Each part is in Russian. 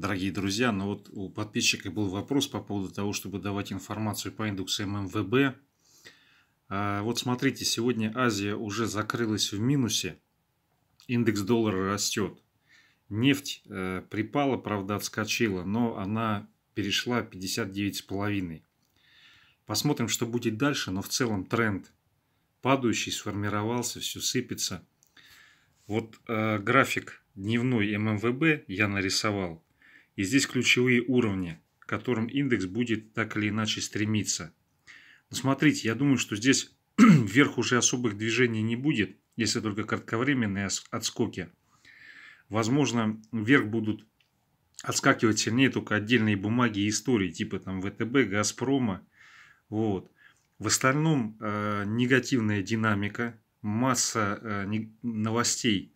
дорогие друзья. Но ну вот у подписчика был вопрос по поводу того, чтобы давать информацию по индексу ММВБ. А, вот смотрите, сегодня Азия уже закрылась в минусе. Индекс доллара растет. Нефть э, припала, правда, отскочила, но она перешла 59,5. Посмотрим, что будет дальше, но в целом тренд падающий, сформировался, все сыпется. Вот э, график дневной ММВБ я нарисовал. И здесь ключевые уровни, к которым индекс будет так или иначе стремиться. Но смотрите, я думаю, что здесь вверх уже особых движений не будет, если только кратковременные отскоки. Возможно, вверх будут отскакивать сильнее только отдельные бумаги и истории, типа там ВТБ, Газпрома. Вот. В остальном э, негативная динамика, масса э, новостей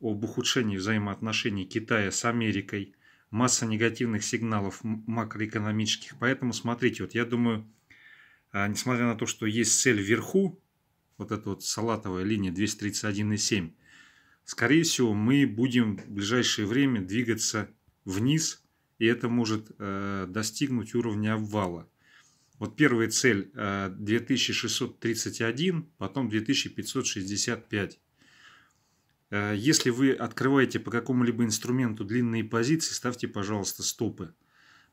об ухудшении взаимоотношений Китая с Америкой – масса негативных сигналов макроэкономических. Поэтому смотрите, вот я думаю, а, несмотря на то, что есть цель вверху, вот эта вот салатовая линия 231,7, скорее всего, мы будем в ближайшее время двигаться вниз, и это может э, достигнуть уровня обвала. Вот первая цель 2631, э, потом 2565. Э, если вы открываете по какому-либо инструменту длинные позиции, ставьте, пожалуйста, стопы.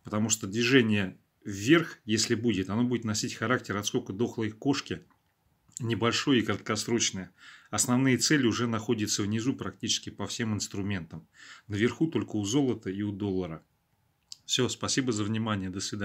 Потому что движение вверх, если будет, оно будет носить характер отскока дохлой кошки, небольшое и краткосрочное. Основные цели уже находятся внизу практически по всем инструментам. Наверху только у золота и у доллара. Все, спасибо за внимание, до свидания.